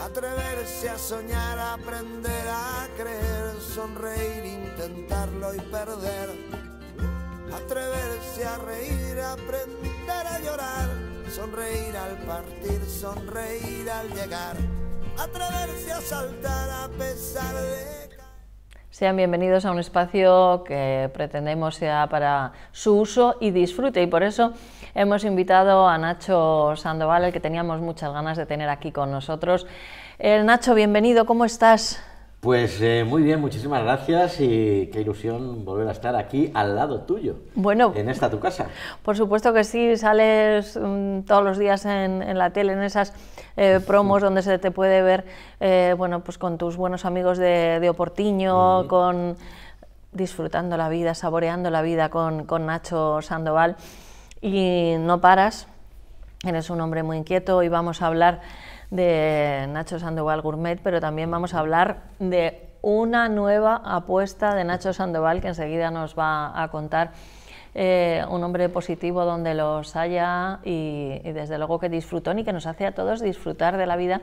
Atreverse a soñar, aprender a creer, sonreír, intentarlo y perder. Atreverse a reír, aprender a llorar, sonreír al partir, sonreír al llegar. Atreverse a saltar a pesar de sean bienvenidos a un espacio que pretendemos sea para su uso y disfrute. Y por eso hemos invitado a Nacho Sandoval, el que teníamos muchas ganas de tener aquí con nosotros. El eh, Nacho, bienvenido, ¿cómo estás? Pues eh, muy bien, muchísimas gracias y qué ilusión volver a estar aquí al lado tuyo. Bueno. En esta tu casa. Por supuesto que sí, sales mm, todos los días en, la tele, en esas eh, promos donde se te puede ver, eh, bueno, pues con tus buenos amigos de, Oportiño, con disfrutando la vida, saboreando la vida con, con Nacho Sandoval y no paras. Eres un hombre muy inquieto y vamos a hablar de Nacho Sandoval Gourmet, pero también vamos a hablar de una nueva apuesta de Nacho Sandoval que enseguida nos va a contar. Eh, un hombre positivo donde los haya y, y desde luego que disfrutó y que nos hace a todos disfrutar de la vida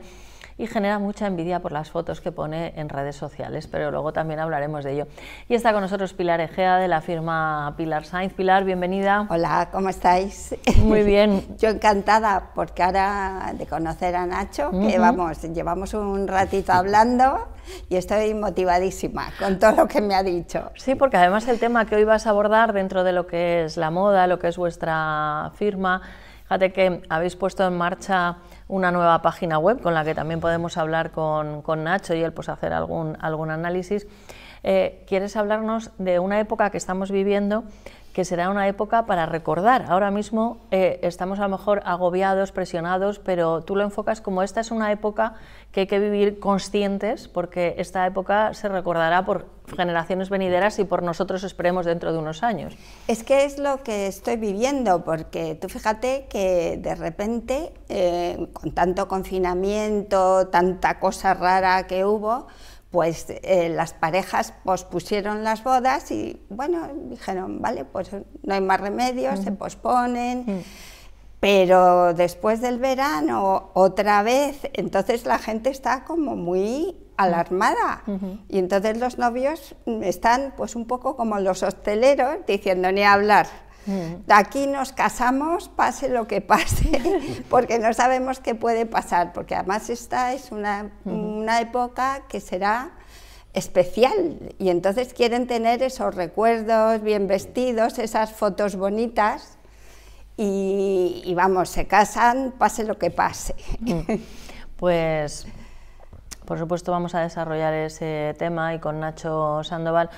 y genera mucha envidia por las fotos que pone en redes sociales, pero luego también hablaremos de ello. Y está con nosotros Pilar Egea de la firma Pilar Sainz. Pilar, bienvenida. Hola, ¿cómo estáis? Muy bien. Yo encantada porque ahora de conocer a Nacho, que vamos, llevamos un ratito hablando y estoy motivadísima con todo lo que me ha dicho. Sí, porque además el tema que hoy vas a abordar dentro de lo que es la moda, lo que es vuestra firma, Fíjate que habéis puesto en marcha una nueva página web con la que también podemos hablar con, Nacho y él pues hacer algún, algún análisis. Eh, quieres hablarnos de una época que estamos viviendo que será una época para recordar. Ahora mismo eh, estamos a lo mejor agobiados, presionados, pero tú lo enfocas como esta es una época que hay que vivir conscientes, porque esta época se recordará por generaciones venideras y por nosotros esperemos dentro de unos años. Es que es lo que estoy viviendo, porque tú fíjate que de repente, eh, con tanto confinamiento, tanta cosa rara que hubo, pues eh, las parejas pospusieron las bodas y bueno, dijeron, vale, pues no hay más remedio, se posponen. Mm. Pero después del verano, otra vez, entonces la gente está como muy alarmada. Y entonces los novios están pues un poco como los hosteleros diciendo ni hablar. Mm. Aquí nos casamos, pase lo que pase, porque no sabemos qué puede pasar, porque además esta es una, una época que será especial y entonces quieren tener esos recuerdos bien vestidos, esas fotos bonitas y, y vamos, se casan, pase lo que pase. Mm. Pues por supuesto vamos a desarrollar ese tema y con Nacho Sandoval.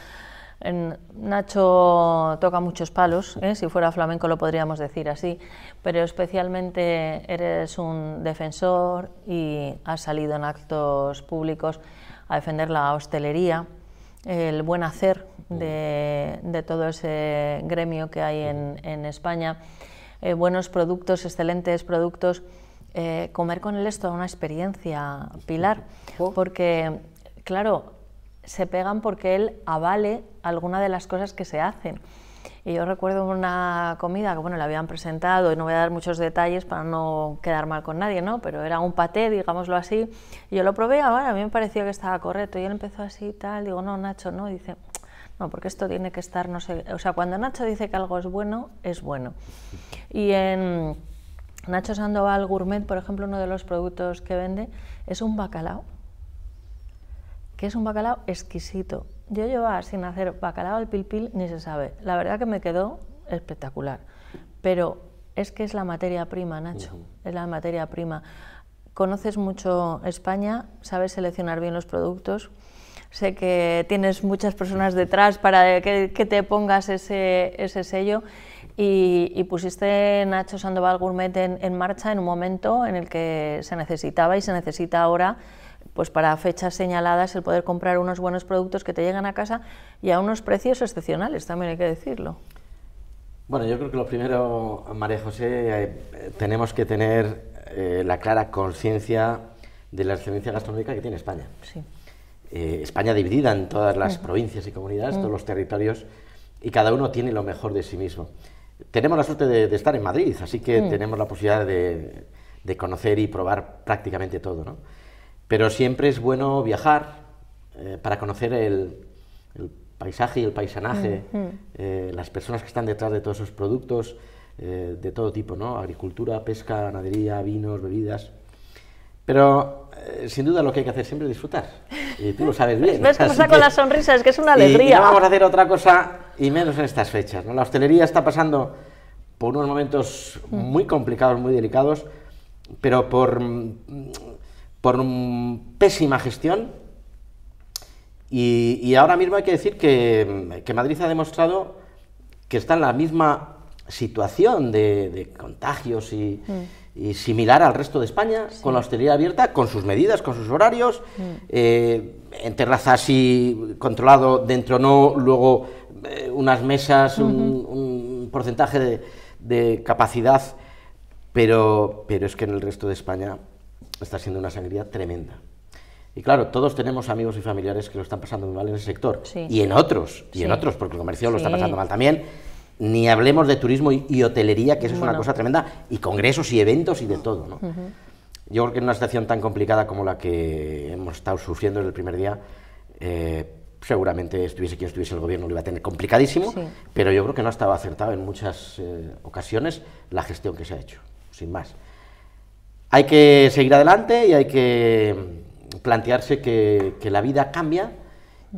Nacho toca muchos palos, ¿eh? si fuera flamenco lo podríamos decir así, pero especialmente eres un defensor y has salido en actos públicos a defender la hostelería, el buen hacer de, todo ese gremio que hay en, España, eh, buenos productos, excelentes productos eh, comer con él es toda una experiencia, Pilar, porque, claro, se pegan porque él avale alguna de las cosas que se hacen. Y yo recuerdo una comida que, bueno, le habían presentado, y no voy a dar muchos detalles para no quedar mal con nadie, ¿no? Pero era un paté, digámoslo así. Y yo lo probé, ahora a mí me pareció que estaba correcto. Y él empezó así y tal, digo, no, Nacho, no. dice, no, porque esto tiene que estar, no sé. O sea, cuando Nacho dice que algo es bueno, es bueno. Y en Nacho Sandoval Gourmet, por ejemplo, uno de los productos que vende es un bacalao, que es un bacalao exquisito. Yo llevaba sin hacer bacalao al pilpil ni se sabe. La verdad que me quedó espectacular. Pero es que es la materia prima, Nacho, es la materia prima. Conoces mucho España, sabes seleccionar bien los productos, sé que tienes muchas personas detrás para que, te pongas ese sello y, pusiste Nacho Sandoval Gourmet en, marcha en un momento en el que se necesitaba y se necesita ahora pues para fechas señaladas el poder comprar unos buenos productos que te llegan a casa y a unos precios excepcionales, también hay que decirlo. Bueno, yo creo que lo primero, María José, eh, tenemos que tener eh, la clara conciencia de la excelencia gastronómica que tiene España. Sí. Eh, España dividida en todas las mm. provincias y comunidades, todos mm. los territorios, y cada uno tiene lo mejor de sí mismo tenemos la suerte de, estar en Madrid, así que mm. tenemos la posibilidad de, conocer y probar prácticamente todo, ¿no? Pero siempre es bueno viajar eh, para conocer el, paisaje y el paisanaje, mm, mm. Eh, las personas que están detrás de todos esos productos eh, de todo tipo, ¿no? Agricultura, pesca, ganadería, vinos, bebidas. Pero eh, sin duda lo que hay que hacer siempre es disfrutar. Y tú lo sabes bien. ¿Ves Es saco que... la sonrisa? Es que es una alegría. no vamos a hacer otra cosa, y menos en estas fechas. La hostelería está pasando por unos momentos muy complicados, muy delicados, pero por, mm, por pésima gestión. Y, ahora mismo hay que decir que, Madrid ha demostrado que está en la misma situación de, contagios y... Mm y similar al resto de España, con la hostelería abierta, con sus medidas, con sus horarios, mm. eh, en terraza así, controlado, dentro no, luego eh, unas mesas, un, porcentaje de, capacidad, pero, pero es que en el resto de España está siendo una sangría tremenda. Y claro, todos tenemos amigos y familiares que lo están pasando mal en ese sector. Y en otros, y en otros, porque el comercio lo está pasando mal también ni hablemos de turismo y, hotelería, que eso es una cosa tremenda, y congresos y eventos y de todo. Yo creo que en una situación tan complicada como la que hemos estado sufriendo desde el primer día, eh, seguramente estuviese quien estuviese el gobierno lo iba a tener complicadísimo, pero yo creo que no ha estado acertado en muchas eh, ocasiones la gestión que se ha hecho, sin más. Hay que seguir adelante y hay que plantearse que, que la vida cambia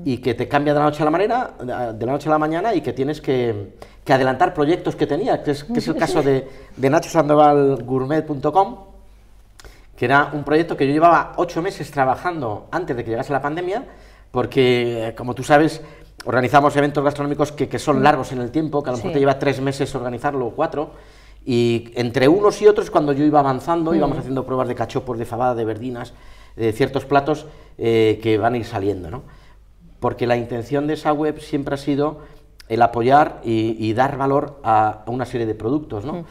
y que te cambia de la noche a la mañana, de la noche a la mañana y que tienes que, adelantar proyectos que tenía, que es, el caso de, de nachosandovalgourmet.com, que era un proyecto que yo llevaba ocho meses trabajando antes de que llegase la pandemia, porque, eh, como tú sabes, organizamos eventos gastronómicos que, son mm. largos en el tiempo, que a lo mejor te lleva tres meses organizarlo o cuatro, y entre unos y otros, cuando yo iba avanzando, íbamos mm. haciendo pruebas de cachopos, de fabada, de verdinas, de ciertos platos eh, que van a ir saliendo, ¿no? porque la intención de esa web siempre ha sido el apoyar y, dar valor a, una serie de productos, ¿no?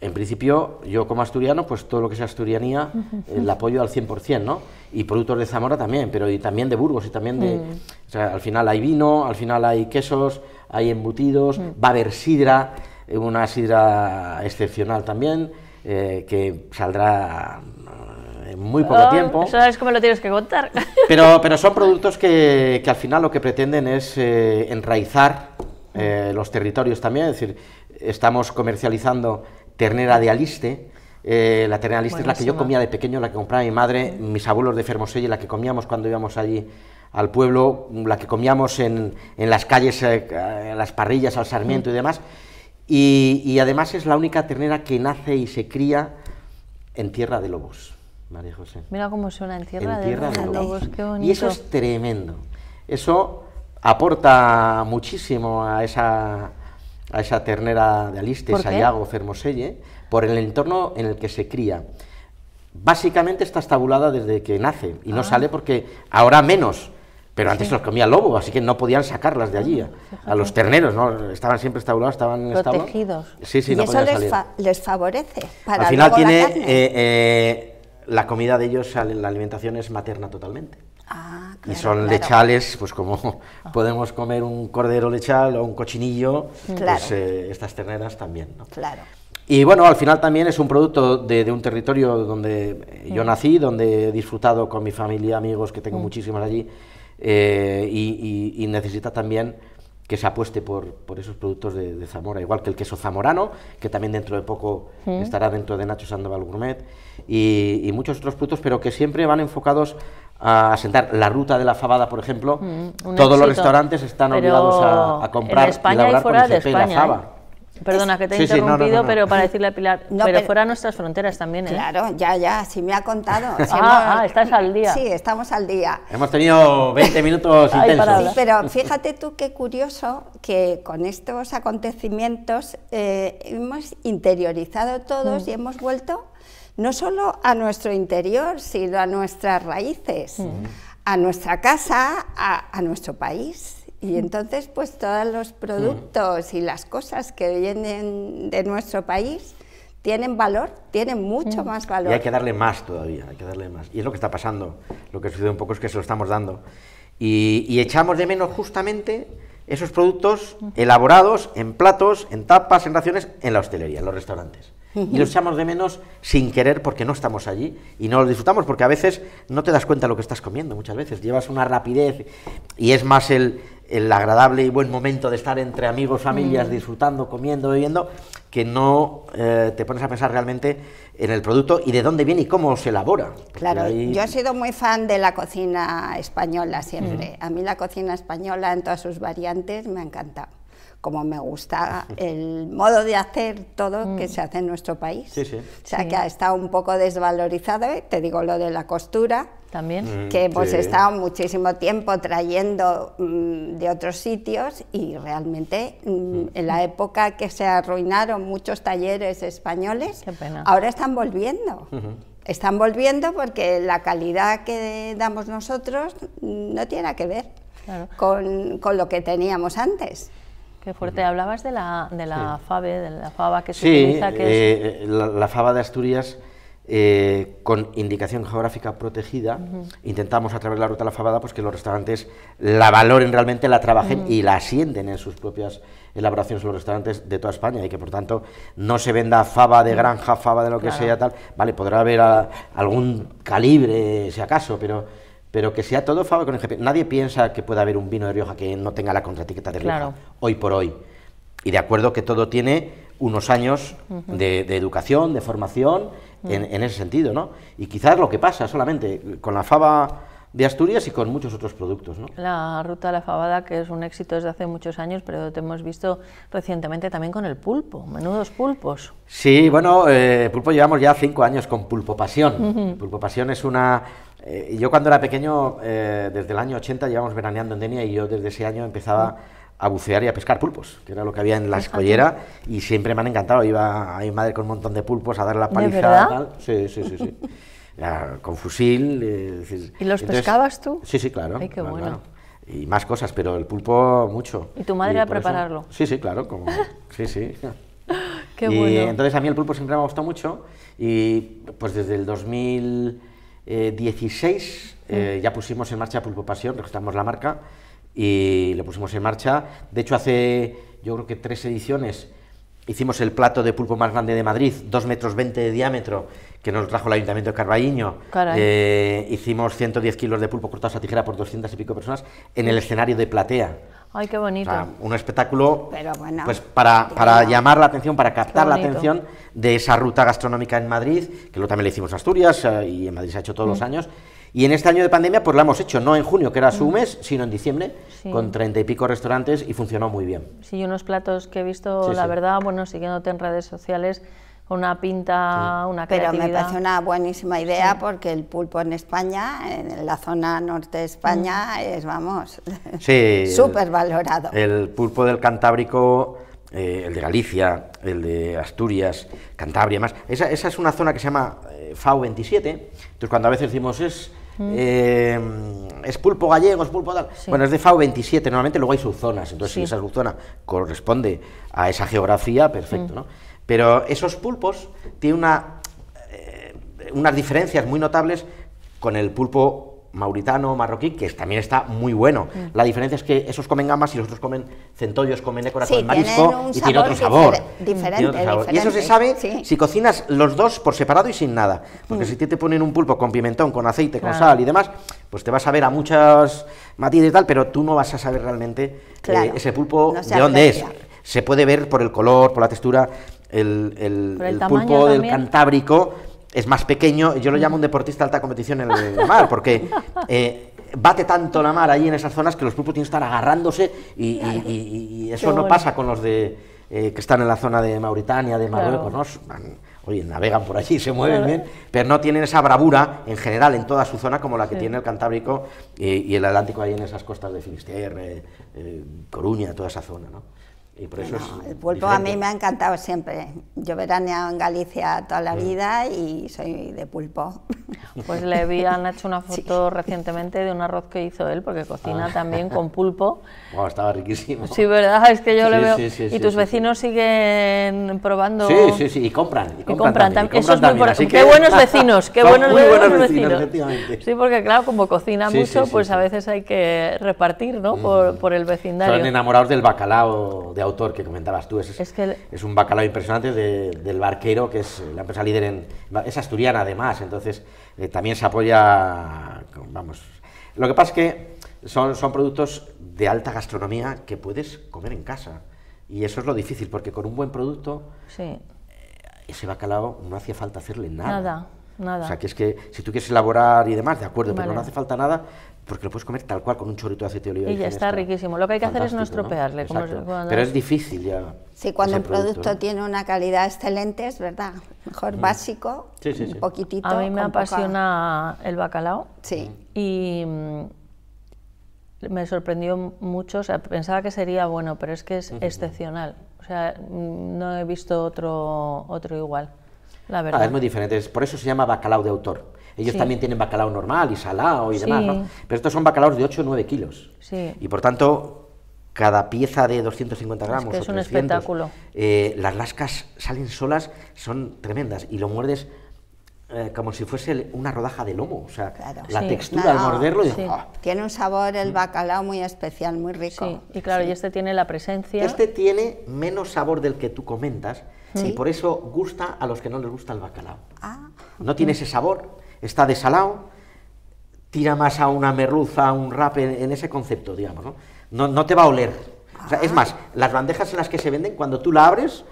En principio, yo como asturiano, pues todo lo que sea asturianía, el apoyo al 100%, ¿no? Y productos de Zamora también, pero y también de Burgos y también de... al final hay vino, al final hay quesos, hay embutidos, va a haber sidra, una sidra excepcional también, eh, que saldrá eh, muy poco oh, tiempo. Eso es como lo tienes que contar. Pero, pero son productos que, que al final lo que pretenden es eh, enraizar eh, los territorios también, es decir, estamos comercializando ternera de aliste, la ternera aliste es la que yo comía de pequeño, la que compraba mi madre, mis abuelos de Fermoselle, la que comíamos cuando íbamos allí al pueblo, la que comíamos en, en las calles, en las parrillas, al sarmiento y mm. demás. Y, y, además es la única ternera que nace y se cría en tierra de lobos. María José. Mira cómo suena en tierra, de, tierra de, lobos. Qué bonito. Y eso es tremendo. Eso aporta muchísimo a esa, a esa ternera de aliste Sayago, Fermoselle, por el entorno en el que se cría. Básicamente está estabulada desde que nace y no ah. sale porque ahora menos, pero antes los comía lobo, así que no podían sacarlas de ah, allí, a los terneros, ¿no? Estaban siempre estabulados, estaban protegidos. Sí, sí, no eso les, les, favorece para Al final tiene eh, eh, la comida de ellos, la alimentación es materna totalmente. Ah, y son lechales, pues como ah. podemos comer un cordero lechal o un cochinillo, pues, eh, estas terneras también. Claro. Y bueno, al final también es un producto de, un territorio donde yo mm. nací, donde he disfrutado con mi familia, amigos que tengo mm. muchísimos allí, eh, y necesita también que se apueste por, por esos productos de, Zamora, igual que el queso zamorano, que también dentro de poco estará dentro de Nacho Sandoval Gourmet, y, muchos otros productos, pero que siempre van enfocados a sentar la ruta de la fabada, por ejemplo. Mm, Todos los restaurantes están obligados a, comprar y, y con de España, la faba. ¿eh? Perdona que te he interrumpido, pero para decirle a Pilar, pero, fuera de nuestras fronteras también. ¿eh? Claro, ya, ya, sí me ha contado. Ah, ah, estás al día. Sí, estamos al día. Hemos tenido 20 minutos intensos. pero fíjate tú qué curioso que con estos acontecimientos eh, hemos interiorizado todos mm. y hemos vuelto no solo a nuestro interior, sino a nuestras raíces, mm. a nuestra casa, a nuestro país. Y mm. entonces, pues todos los productos y las cosas que vienen de nuestro país tienen valor, tienen mucho mm. más valor. Y hay que darle más todavía, hay que darle más. Y es lo que está pasando, lo que sucede un poco es que se lo estamos dando. Y, echamos de menos justamente esos productos mm. elaborados en platos, en tapas, en raciones, en la hostelería, en los restaurantes. Y los echamos de menos sin querer porque no estamos allí y no los disfrutamos porque a veces no te das cuenta de lo que estás comiendo, muchas veces llevas una rapidez y es más el, el agradable y buen momento de estar entre amigos, familias, mm. disfrutando, comiendo, bebiendo, que no eh, te pones a pensar realmente en el producto y de dónde viene y cómo se elabora. Claro, yo he sido muy fan de la cocina española siempre. A mí la cocina española en todas sus variantes me ha encantado como me gusta el modo de hacer todo que mm. se hace en nuestro país. O sea, que ha estado un poco desvalorizado, ¿eh? te digo lo de la costura. También. Mm, que pues, hemos estado muchísimo tiempo trayendo mm, de otros sitios y realmente en la época que se arruinaron muchos talleres españoles, ahora están volviendo. están volviendo porque la calidad que damos nosotros no tiene que ver con, lo que teníamos antes. Qué fuerte. Hablabas de la, de la FABE, de la faba que se utiliza. Que eh, la, fava de Asturias eh, con indicación geográfica protegida. Intentamos a través de la ruta de la fabada pues, que los restaurantes la valoren realmente, la trabajen y la asienten en sus propias elaboraciones los restaurantes de toda España y que por tanto no se venda faba de granja, faba de lo que sea, tal. Vale, podrá haber ah, algún calibre si acaso, pero pero que sea todo fava con el Nadie piensa que pueda haber un vino de Rioja que no tenga la contraetiqueta de Rioja, hoy por hoy. Y de acuerdo que todo tiene unos años de, educación, de formación, en, ese sentido, ¿no? Y quizás lo que pasa solamente con la fava de Asturias y con muchos otros productos. ¿no? La ruta de la fabada, que es un éxito desde hace muchos años, pero te hemos visto recientemente también con el pulpo, menudos pulpos. Sí, bueno, eh, pulpo llevamos ya cinco años con Pulpo Pasión. Pulpo Pasión es una eh, yo cuando era pequeño, eh, desde el año 80 llevamos veraneando en Denia y yo desde ese año empezaba a bucear y a pescar pulpos, que era lo que había en la escollera y siempre me han encantado. Iba a mi madre con un montón de pulpos a dar la paliza. Sí, sí, sí, con fusil. Eh, ¿Y los pescabas tú? Sí, sí, claro. Ay, qué bueno. y más cosas, pero el pulpo mucho. ¿Y tu madre a prepararlo? sí, sí, claro, como, sí, sí. Qué bueno. entonces a mí el pulpo siempre me ha gustado mucho y pues desde el 2000 16 eh, eh, ya pusimos en marcha Pulpo Pasión, registramos la marca y lo pusimos en marcha. De hecho, hace yo creo que tres ediciones hicimos el plato de pulpo más grande de Madrid, 2 metros 20 de diámetro, que nos trajo el Ayuntamiento de Carballiño. Eh, hicimos 110 kilos de pulpo cortados a tijera por 200 y pico personas en el escenario de platea. Ay, qué bonito. un espectáculo pues para, llamar la atención, para captar la atención de esa ruta gastronómica en Madrid, que luego también le hicimos en Asturias eh, y en Madrid se ha hecho todos los mm. años. Y en este año de pandemia, pues la hemos hecho, no en junio, que era su mm. mes, sino en diciembre, con treinta y pico restaurantes y funcionó muy bien. Sí, unos platos que he visto, la verdad, bueno, siguiéndote en redes sociales, una pinta, una creatividad. Pero me parece una buenísima idea porque el pulpo en España, en la zona norte de España, mm. es, vamos, súper valorado. El, pulpo del Cantábrico, eh, el de Galicia, el de Asturias, Cantabria, más. Esa, esa es una zona que se llama FAU eh, FAO 27. Entonces, cuando a veces decimos es. Mm. Eh, es pulpo gallego, es pulpo tal. Bueno, es de FAO 27, normalmente luego hay subzonas, entonces si esa subzona corresponde a esa geografía, perfecto, mm. ¿no? Pero esos pulpos tienen una, eh, unas diferencias muy notables con el pulpo mauritano, marroquí, que también está muy bueno. Mm. La diferencia es que esos comen gambas y los otros comen centollos, comen écoras con marisco y tiene otro sabor. Diferente, y eso se sabe si cocinas los dos por separado y sin nada. Porque mm. si te ponen un pulpo con pimentón, con aceite, con sal y demás, pues te vas a ver a muchas matices y tal, pero tú no vas a saber realmente eh, ese pulpo de dónde es. Se puede ver por el color, por la textura, el, pulpo del Cantábrico es más pequeño, yo lo llamo un deportista de alta competición en el mar, porque eh, bate tanto la mar ahí en esas zonas que los pulpos tienen que estar agarrándose y, eso no pasa con los de eh, que están en la zona de Mauritania, de Marruecos, ¿no? Oye, navegan por allí, se mueven bien, pero no tienen esa bravura en general en toda su zona como la que tiene el Cantábrico y, el Atlántico ahí en esas costas de Finisterre, eh, Coruña, toda esa zona, ¿no? el pulpo a mí me ha encantado siempre. Yo he veraneado en Galicia toda la mm. vida y soy de pulpo. Pues le vi a Nacho una foto recientemente de un arroz que hizo él, porque cocina ah. también con pulpo. estaba riquísimo. Sí, ¿verdad? Es que yo le veo. y tus vecinos siguen probando. Sí, sí, sí, y compran. Y compran, también. Eso es muy Qué buenos vecinos, qué buenos, muy buenos vecinos. Sí, porque claro, como cocina mucho, pues a veces hay que repartir, ¿no? Por, por, el vecindario. Son enamorados del bacalao de autor que comentabas tú. Es, que es un bacalao impresionante del Barquero, que es la empresa líder en... Es asturiana además, entonces eh, también se apoya, vamos... Lo que pasa es que son, son productos de alta gastronomía que puedes comer en casa. Y eso es lo difícil, porque con un buen producto, eh, ese bacalao no hacía falta hacerle nada. Nada, O sea, que es que si tú quieres elaborar y demás, de acuerdo, pero no hace falta nada porque lo puedes comer tal cual con un chorrito de aceite de oliva. Y ya está, riquísimo. Lo que hay que hacer es no estropearle. Pero es difícil ya. Sí, cuando el producto, tiene una calidad excelente, es verdad. Mejor mm. básico, sí, sí, un poquitito. A mí me apasiona el bacalao. Sí. Y mm, me sorprendió mucho. O sea, pensaba que sería bueno, pero es que es excepcional. O sea, mm, no he visto otro, otro igual. La ah, verdad. es muy diferente. Por eso se llama bacalao de autor. Ellos también tienen bacalao normal y salado y demás, ¿no? Pero estos son bacalaos de 8 o 9 kilos. Y por tanto, cada pieza de 250 gramos. Es, un espectáculo. Eh, las lascas salen solas, son tremendas. Y lo muerdes eh, como si fuese una rodaja de lomo. O sea, la textura al ah, morderlo. Ah". Tiene un sabor el mm. bacalao muy especial, muy rico. y claro, y este tiene la presencia. Este tiene menos sabor del que tú comentas y por eso gusta a los que no les gusta el bacalao. Ah. No tiene ese sabor, está desalado, tira más a una merluza, a un rap, en, ese concepto, digamos, ¿no? No, te va a oler. es ah. más, las bandejas en las que se venden, cuando tú la abres,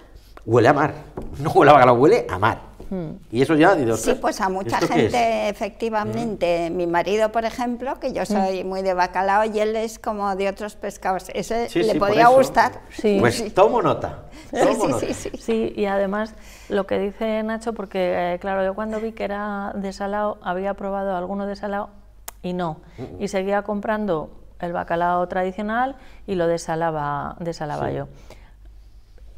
huele a mar. No huele a bacalao, huele a mar. Hmm. Y eso ya, digo, Sí, pues a mucha gente, efectivamente. Hmm. Mi marido, por ejemplo, que yo hmm. soy muy de bacalao y él es como de otros pescados. Ese le podía gustar. Pues tomo nota. sí, sí, sí, sí. y además lo que dice Nacho, porque eh, claro, yo cuando vi que era desalado, había probado alguno desalao y no. Y seguía comprando el bacalao tradicional y lo desalaba, desalaba yo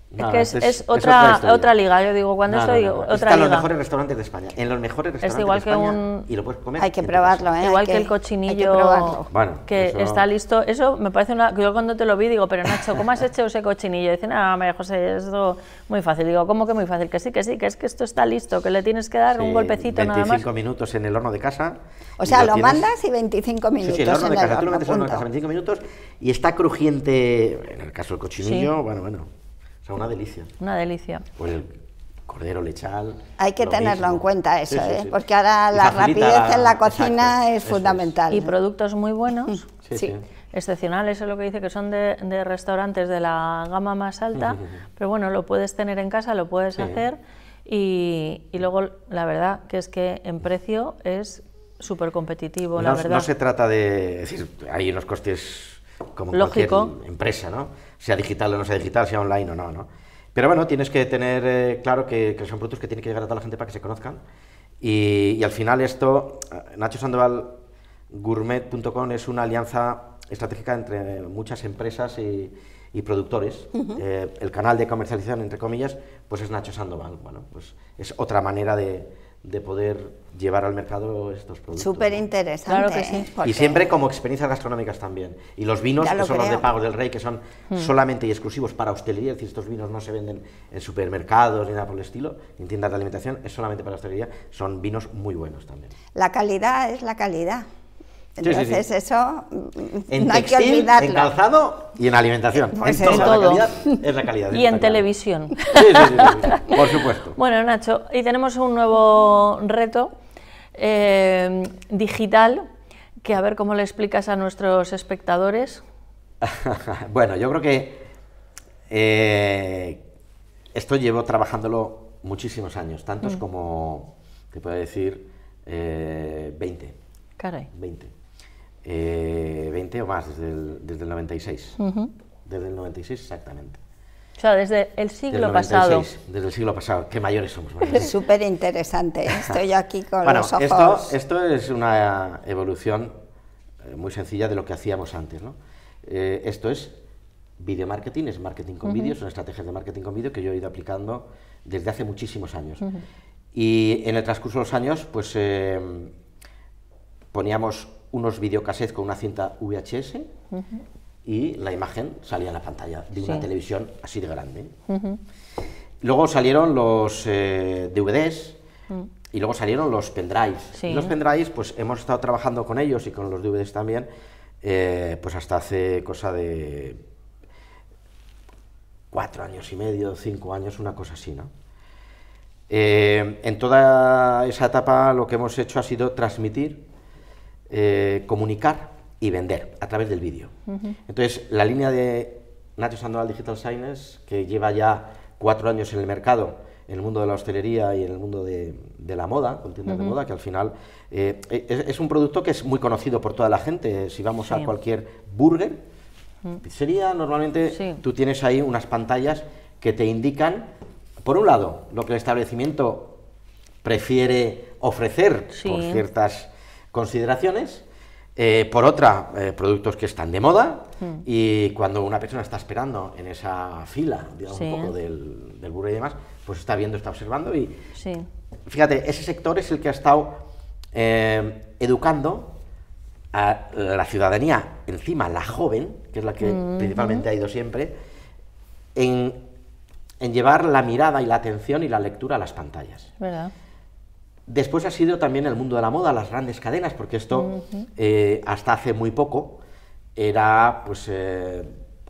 es que es, este este otra, otra, liga, yo digo, cuando estoy... Otra Está en los mejores restaurantes de España, en los mejores restaurantes es igual de que un... y lo puedes comer. Hay que probarlo, ¿eh? Igual que, el cochinillo que, está listo. Eso me parece una... Yo cuando te lo vi digo, pero Nacho, ¿cómo has hecho ese cochinillo? Y dicen, ah, María José, es muy fácil. Digo, ¿cómo que muy fácil? Que sí, que sí, que es que esto está listo, que le tienes que dar un golpecito nada más. 25 minutos en el horno de casa. O sea, lo, mandas y 25 minutos en El horno, tú lo en el horno de casa 25 minutos y está crujiente, en el caso del cochinillo, bueno, bueno sea, una delicia. Una delicia. Pues el cordero lechal. Hay que tenerlo en cuenta eso, ¿eh? porque ahora la rapidez en la cocina es fundamental. Y productos muy buenos. Mm. sí excepcionales, es lo que dice, que son de, restaurantes de la gama más alta, pero bueno, lo puedes tener en casa, lo puedes hacer y, luego la verdad que es que en precio es súper competitivo, no, la verdad. No se trata de, decir, hay unos costes como Lógico. empresa, ¿no? sea digital o no sea digital, sea online o no, ¿no? Pero bueno, tienes que tener eh, claro que, son productos que tienen que llegar a toda la gente para que se conozcan. Y, al final esto, eh, Nacho Sandoval Gourmet.com es una alianza estratégica entre muchas empresas y, productores. Eh, el canal de comercialización, entre comillas, pues es Nacho Sandoval. Bueno, pues es otra manera de, de poder llevar al mercado estos productos. Súper interesante. ¿eh? Y siempre como experiencias gastronómicas también. Y los vinos, que son los de pago del Rey, que son hmm. solamente y exclusivos para hostelería, es decir, estos vinos no se venden en supermercados ni nada por el estilo, en tiendas de alimentación, es solamente para hostelería, son vinos muy buenos también. La calidad es la calidad. Entonces eso en hay que En calzado y en alimentación. Pues en es la calidad. y en televisión. por supuesto. Bueno, Nacho, y tenemos un nuevo reto Em, digital que a ver cómo le explicas a nuestros espectadores. bueno, yo creo que eh, esto llevo trabajándolo muchísimos años, tantos mm. como, te puedo decir, 20. Eh, Caray. 20. 20 eh, o más, desde el, desde el 96. Desde el 96 exactamente. O sea, desde el siglo pasado. Desde el siglo pasado. Qué mayores somos. Súper interesante. Estoy aquí con los ojos. Esto, es una evolución eh, muy sencilla de lo que hacíamos antes. ¿no? Eh, esto es video marketing, es marketing con vídeos, es una son de marketing con vídeo que yo he ido aplicando desde hace muchísimos años. Y en el transcurso de los años, pues eh, poníamos unos videocassettes con una cinta VHS, y la imagen salía en la pantalla de una televisión así de grande. Luego salieron los eh, DVDs mm. y luego salieron los pendrives. Los pendrives, pues hemos estado trabajando con ellos y con los DVDs también, eh, pues hasta hace cosa de cuatro años y medio, cinco años, una cosa así, ¿no? Eh, en toda esa etapa lo que hemos hecho ha sido transmitir, comunicar y vender a través del vídeo. Entonces, la línea de Nacho Sandoval Digital Signers... que lleva ya cuatro años en el mercado, en el mundo de la hostelería y en el mundo de, la moda, con tiendas de moda, que al final eh, es, un producto que es muy conocido por toda la gente. Si vamos a cualquier burger, normalmente tú tienes ahí unas pantallas que te indican, por un lado, lo que el establecimiento prefiere ofrecer por ciertas consideraciones, eh, por otra, eh, productos que están de moda hmm. y cuando una persona está esperando en esa fila, un poco del, del burro y demás, pues está viendo, está observando y... Fíjate, ese sector es el que ha estado eh, educando a la ciudadanía, encima la joven, que es la que mm, principalmente ha ido siempre, en, en, llevar la mirada y la atención y la lectura a las pantallas. ¿Verdad? Después ha sido también el mundo de la moda, las grandes cadenas, porque esto eh, hasta hace muy poco era pues eh,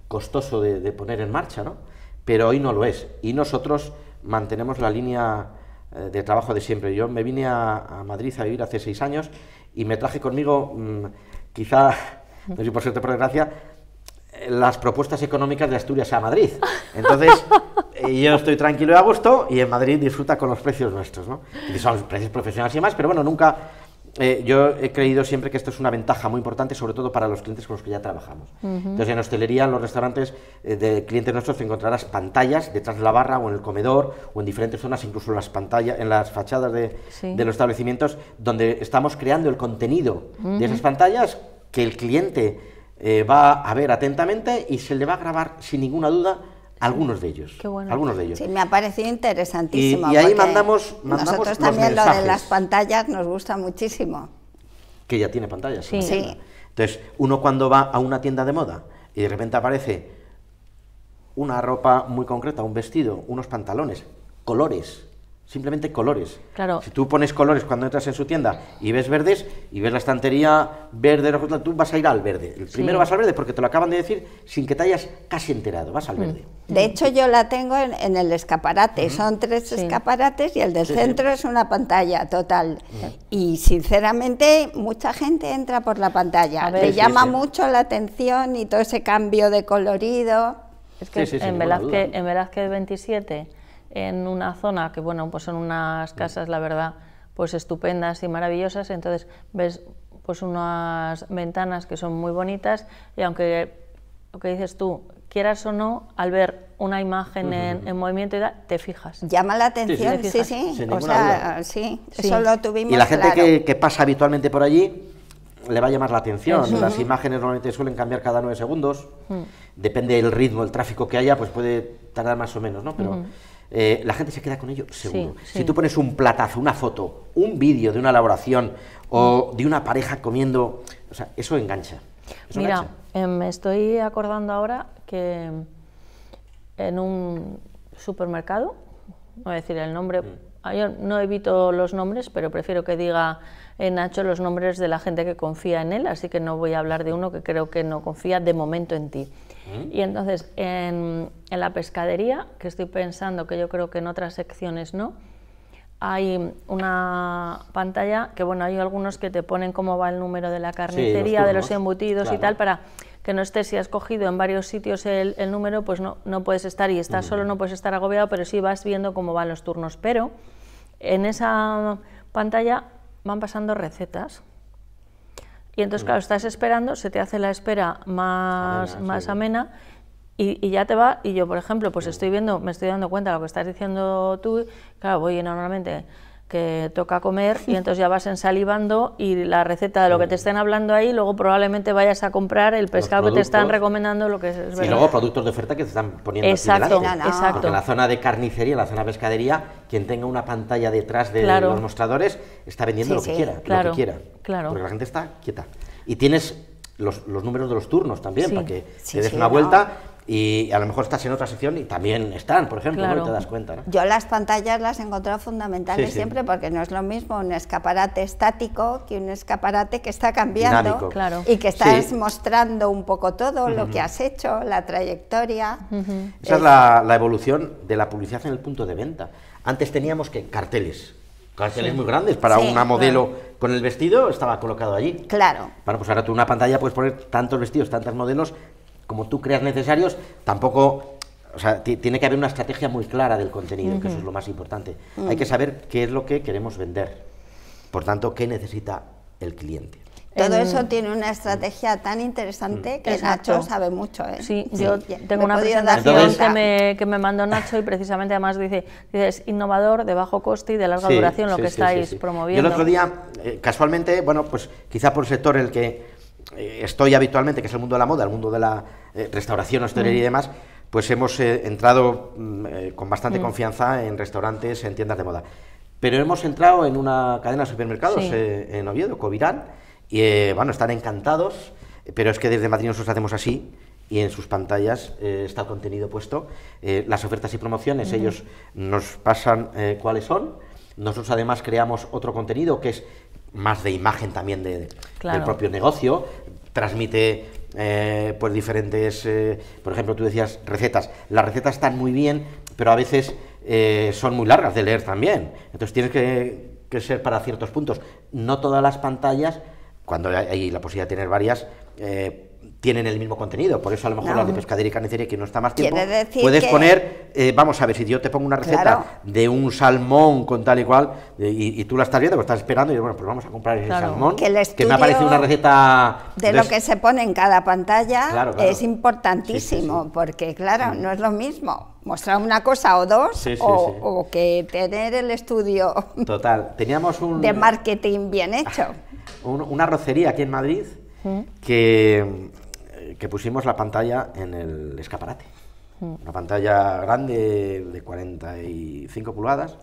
costoso de, poner en marcha, ¿no? Pero hoy no lo es. Y nosotros mantenemos la línea eh, de trabajo de siempre. Yo me vine a, Madrid a vivir hace seis años y me traje conmigo, mm, quizá, no sé por suerte por desgracia, las propuestas económicas de Asturias a Madrid. Entonces, yo estoy tranquilo y agosto y en Madrid disfruta con los precios nuestros, ¿no? son precios profesionales y más. pero bueno, nunca... Eh, yo he creído siempre que esto es una ventaja muy importante, sobre todo para los clientes con los que ya trabajamos. Entonces, en hostelería, en los restaurantes eh, de clientes nuestros, encontrarás pantallas detrás de la barra o en el comedor o en diferentes zonas, incluso en las pantallas, en las fachadas de, los establecimientos, donde estamos creando el contenido de esas pantallas que el cliente eh, va a ver atentamente y se le va a grabar sin ninguna duda algunos de ellos. Qué bueno. Algunos de ellos. Sí, me ha parecido interesantísimo. Y, ahí mandamos, mandamos, Nosotros también lo de las pantallas nos gusta muchísimo. Que ya tiene pantallas. sí. Entonces, uno cuando va a una tienda de moda y de repente aparece una ropa muy concreta, un vestido, unos pantalones, colores, simplemente colores. Claro. Si tú pones colores cuando entras en su tienda y ves verdes y ves la estantería verde, rojo, tú vas a ir al verde. El primero vas al verde porque te lo acaban de decir sin que te hayas casi enterado, vas al mm. verde. De hecho yo la tengo en, el escaparate, son tres escaparates y el del centro es una pantalla total. Y sinceramente mucha gente entra por la pantalla, le llama mucho la atención y todo ese cambio de colorido. Es que en, Velázquez, en Velázquez 27 en una zona que, bueno, pues son unas casas, la verdad, pues estupendas y maravillosas, entonces ves pues unas ventanas que son muy bonitas y aunque lo que dices tú, quieras o no, al ver una imagen en, movimiento te fijas. Llama la atención, sí, sí, Y la gente que, pasa habitualmente por allí le va a llamar la atención, las imágenes normalmente suelen cambiar cada nueve segundos, mm. depende del ritmo, el tráfico que haya, pues puede tardar más o menos, ¿no? Pero eh, la gente se queda con ello seguro. Si tú pones un platazo, una foto, un vídeo de una elaboración o de una pareja comiendo, o sea, eso engancha. Mira, em, me estoy acordando ahora que en un supermercado, no voy a decir el nombre, mm. Ah, yo no evito los nombres, pero prefiero que diga eh, Nacho los nombres de la gente que confía en él, así que no voy a hablar de uno que creo que no confía de momento en ti. Mm. Y entonces, en, la pescadería, que estoy pensando que yo creo que en otras secciones no, hay una pantalla que, bueno, hay algunos que te ponen cómo va el número de la carnicería, de los embutidos y tal, para que no estés, si has cogido en varios sitios el, número, pues no, puedes estar y estás solo, no puedes estar agobiado, pero sí vas viendo cómo van los turnos. Pero en esa pantalla van pasando recetas. Y entonces, mm. claro, estás esperando, se te hace la espera más, amena y, ya te va. Y yo, por ejemplo, pues mm. estoy viendo, me estoy dando cuenta de lo que estás diciendo tú. Claro, voy normalmente que toca comer y entonces ya vas ensalivando y la receta de lo que te estén hablando ahí, luego probablemente vayas a comprar el pescado que te están recomendando, lo que es, Y luego productos de oferta que te están poniendo exacto, Exacto. Porque en la zona de carnicería, la zona de pescadería, quien tenga una pantalla detrás de los mostradores está vendiendo lo, que quiera, claro, lo que quiera, porque la gente está quieta. Y tienes los, los números de los turnos también, para que te des una vuelta y a lo mejor estás en otra sección y también están, por ejemplo, te das cuenta. Yo las pantallas las he encontrado fundamentales siempre porque no es lo mismo un escaparate estático que un escaparate que está cambiando y que estás mostrando un poco todo lo que has hecho, la trayectoria. Esa es, la, evolución de la publicidad en el punto de venta. Antes teníamos que carteles. Carteles muy grandes para una modelo con el vestido estaba colocado allí. Claro. Bueno, pues ahora tú en una pantalla puedes poner tantos vestidos, tantas modelos, como tú creas necesarios, tampoco o sea, tiene que haber una estrategia muy clara del contenido, que eso es lo más importante. Mm. Hay que saber qué es lo que queremos vender. Por tanto, qué necesita el cliente. Todo eso tiene una estrategia tan interesante mm. que Nacho sabe mucho. ¿eh? Sí, yo tengo una presentación que, me, que, me, mandó Nacho y precisamente además dice, es innovador, de bajo coste y de larga duración lo que estáis promoviendo. Yo el otro día, eh, casualmente, bueno, pues quizá por el sector en el que eh, estoy habitualmente, que es el mundo de la moda, el mundo de la eh, restauración, hostelería y mm. demás, pues hemos eh, entrado mm, con bastante mm. confianza en restaurantes, en tiendas de moda. Pero hemos entrado en una cadena de supermercados en Oviedo, Covirán, y bueno, están encantados, pero es que desde Madrid nosotros hacemos así, y en sus pantallas está el contenido puesto. las ofertas y promociones, ellos nos pasan cuáles son. Nosotros además creamos otro contenido que es más de imagen también del propio negocio, transmite eh, pues diferentes, eh, por ejemplo, tú decías recetas, las recetas están muy bien, pero a veces eh, son muy largas de leer también, entonces tienes que, que, ser para ciertos puntos. No todas las pantallas, cuando hay la posibilidad de tener varias, tienen el mismo contenido, por eso a lo mejor la de pescadería y carnicería que no está más tiempo, puedes poner, eh, vamos a ver, si yo te pongo una receta de un salmón con tal y cual, eh, y, tú la estás viendo, que estás esperando, y bueno, pues vamos a comprar ese salmón, que, que, me ha parecido una receta... De lo que se pone en cada pantalla es importantísimo, porque claro, mm. no es lo mismo mostrar una cosa o dos, o, que tener el estudio Total. Teníamos un, de marketing bien hecho. una rocería aquí en Madrid que, pusimos la pantalla en el escaparate. Una pantalla grande de 45 pulgadas.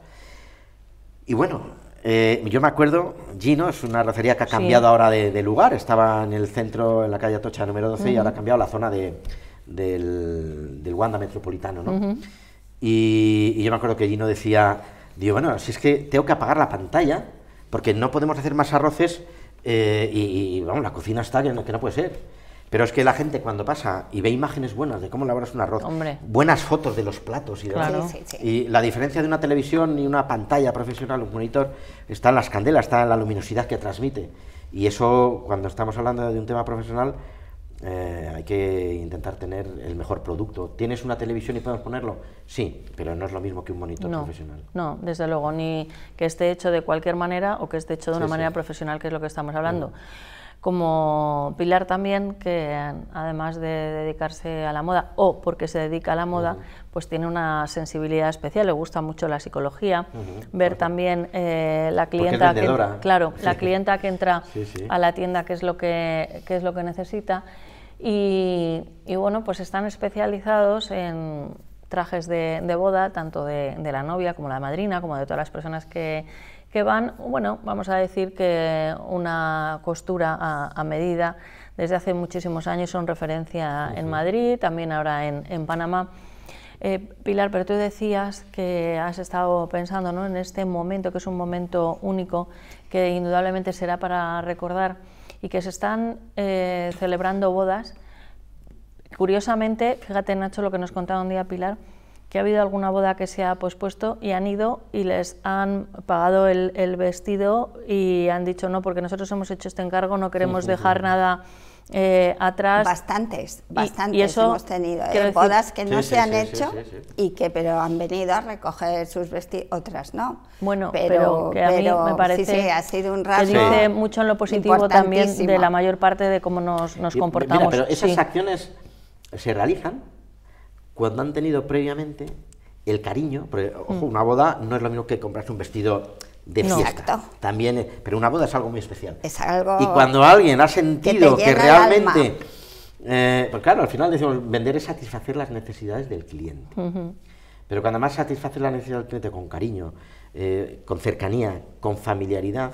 Y bueno, eh, yo me acuerdo, Gino es una rocería que ha cambiado ahora de, lugar. Estaba en el centro, en la calle Atocha número 12, y ahora ha cambiado la zona del, del, Wanda Metropolitano. ¿no? y, yo me acuerdo que Gino decía, digo, bueno, si es que tengo que apagar la pantalla, porque no podemos hacer más arroces eh, y, la cocina está que no, que no, puede ser. Pero es que la gente cuando pasa y ve imágenes buenas de cómo elaboras un arroz, buenas fotos de los platos y claro. y la diferencia de una televisión y una pantalla profesional, un monitor, está en las candelas, está en la luminosidad que transmite. Y eso, cuando estamos hablando de un tema profesional, eh, hay que intentar tener el mejor producto. ¿Tienes una televisión y podemos ponerlo? Sí, pero no es lo mismo que un monitor profesional. No, desde luego, ni que esté hecho de cualquier manera o que esté hecho de una manera profesional, que es lo que estamos hablando. Mm. Como Pilar también, que además de dedicarse a la moda, o porque se dedica a la moda, pues tiene una sensibilidad especial, le gusta mucho la psicología, ver también eh, la clienta que, claro, la clienta que entra a la tienda, qué es lo que, qué es lo que necesita y, bueno, pues están especializados en trajes de, boda, tanto de, la novia como la madrina, como de todas las personas que, van, bueno, vamos a decir que una costura a, medida desde hace muchísimos años son referencia en Madrid, también ahora en, Panamá. Eh, Pilar, pero tú decías que has estado pensando ¿no? en este momento, que es un momento único, que indudablemente será para recordar y que se están eh, celebrando bodas. Curiosamente, fíjate Nacho lo que nos contaba un día Pilar, que ha habido alguna boda que se ha pospuesto y han ido y les han pagado el vestido y han dicho no, porque nosotros hemos hecho este encargo, no queremos dejar nada eh, atrás. Bastantes, bastantes hemos tenido. ¿eh? bodas que no se han hecho y que pero han venido a recoger sus vestidos, otras no. Bueno, pero, que a mí me parece ha sido un rasgo que dice mucho en lo positivo también de la mayor parte de cómo nos, comportamos. pero esas acciones se realizan cuando han tenido previamente el cariño, porque, mm. una boda no es lo mismo que comprarse un vestido de fiesta. También, eh, pero una boda es algo muy especial. Es algo y cuando alguien ha sentido que, realmente... porque eh, pues claro, al final decimos, vender es satisfacer las necesidades del cliente. Pero cuando más satisfaces la necesidad del cliente con cariño, eh, con cercanía, con familiaridad,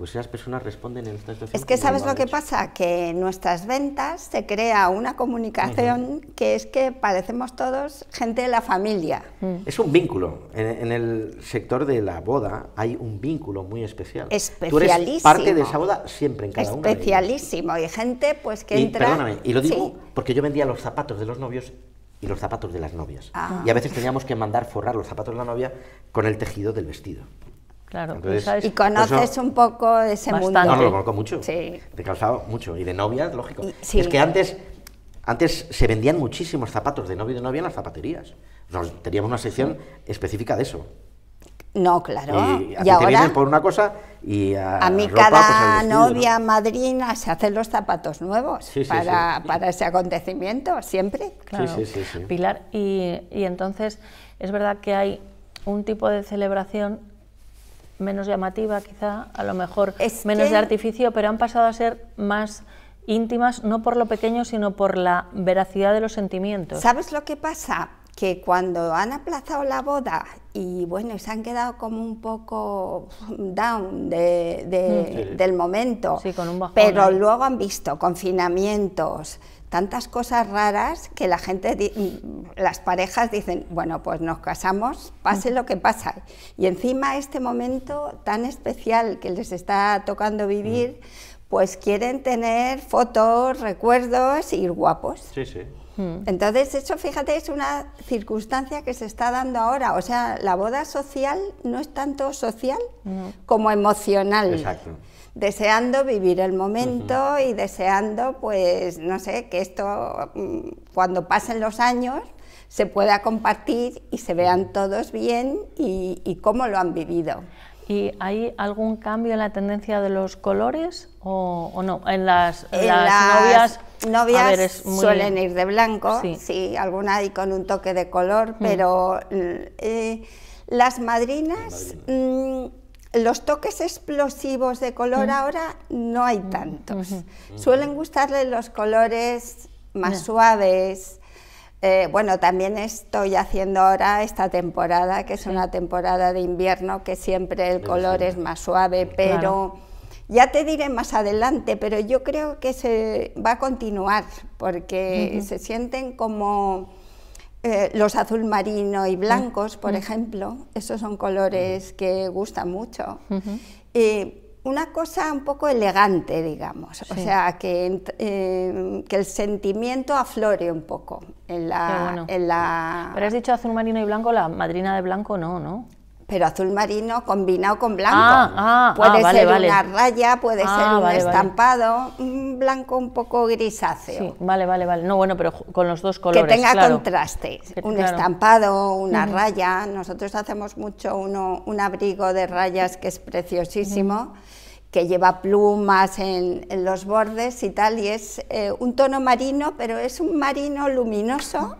pues esas personas responden en esta situación. Es que sabes lo, que pasa, que en nuestras ventas se crea una comunicación que es que parecemos todos gente de la familia. Mm. Es un vínculo. En, el sector de la boda hay un vínculo muy especial. Especialísimo. Tú eres parte de esa boda siempre en cada uno. Especialísimo. y gente pues que entra. Perdóname, y lo digo porque yo vendía los zapatos de los novios y los zapatos de las novias. Ah. Y a veces teníamos que mandar forrar los zapatos de la novia con el tejido del vestido. Claro, y conoces pues un poco ese bastante. No, lo conozco mucho. Sí. De calzado, mucho. Y de novias, lógico. Es que antes, antes se vendían muchísimos zapatos de novia y de novia en las zapaterías. teníamos una sección específica de eso. No, claro. Y, ahora, por una cosa y a, a mí cada pues, novia madrina se hacen los zapatos nuevos para, ese acontecimiento, siempre. Claro. Pilar, y, y entonces es verdad que hay un tipo de celebración menos llamativa quizá, a lo mejor menos de artificio, pero han pasado a ser más íntimas, no por lo pequeño, sino por la veracidad de los sentimientos. ¿Sabes lo que pasa? Que cuando han aplazado la boda y bueno, se han quedado como un poco down de, mm. del momento, pero ¿eh? luego han visto confinamientos, tantas cosas raras que la gente, las parejas dicen, bueno, pues nos casamos, pase lo que pase. Y encima este momento tan especial que les está tocando vivir, mm. pues quieren tener fotos, recuerdos y ir guapos. Sí, sí. Hmm. Entonces, eso, fíjate, es una circunstancia que se está dando ahora. O sea, la boda social no es tanto social como emocional. Deseando vivir el momento y deseando, pues, no sé, que esto, mm, cuando pasen los años, se pueda compartir y se vean todos bien y cómo lo han vivido. ¿Y hay algún cambio en la tendencia de los colores o, no? En las, novias, suelen ir de blanco, sí. alguna hay con un toque de color, mm. pero mm, eh, las madrinas, mm, los toques explosivos de color ahora no hay tantos. Suelen gustarle los colores más suaves, eh, bueno, también estoy haciendo ahora esta temporada, que es una temporada de invierno, que siempre el color es más suave, pero ya te diré más adelante, pero yo creo que se va a continuar, porque se sienten como eh, los azul marino y blancos, por ejemplo, esos son colores que gustan mucho. una cosa un poco elegante, digamos, o sea, eh, que, el sentimiento aflore un poco la, Pero has dicho azul marino y blanco, la madrina de blanco no, ¿no? Pero azul marino combinado con blanco. Ah, ah, ah, puede ser una raya, puede ser un estampado, un blanco un poco grisáceo. vale, vale, vale. No, bueno, pero con los dos colores. Que tenga contraste, un estampado, una raya. Nosotros hacemos mucho uno, un abrigo de rayas que es preciosísimo que lleva plumas en, los bordes y tal, y es eh, un tono marino, pero es un marino luminoso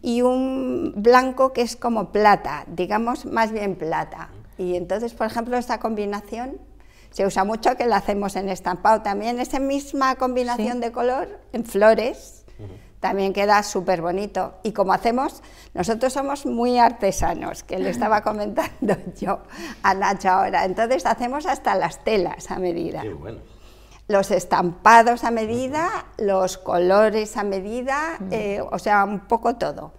y un blanco que es como plata, digamos más bien plata. Y entonces, por ejemplo, esta combinación se usa mucho, que la hacemos en estampado también, esa misma combinación de color en flores, también queda súper bonito. Y como hacemos, nosotros somos muy artesanos, que le estaba comentando yo a Nacho ahora. Entonces hacemos hasta las telas a medida. Los estampados a medida, los colores a medida, eh, o sea, un poco todo.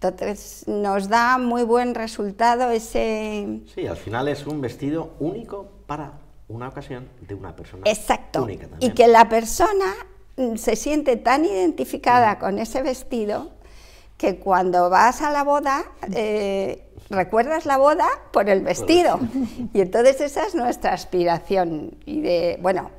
Entonces nos da muy buen resultado ese... Sí, al final es un vestido único para una ocasión de una persona. Exacto. Y que la persona se siente tan identificada con ese vestido que cuando vas a la boda eh, recuerdas la boda por el vestido. Y entonces esa es nuestra aspiración. Y de, bueno,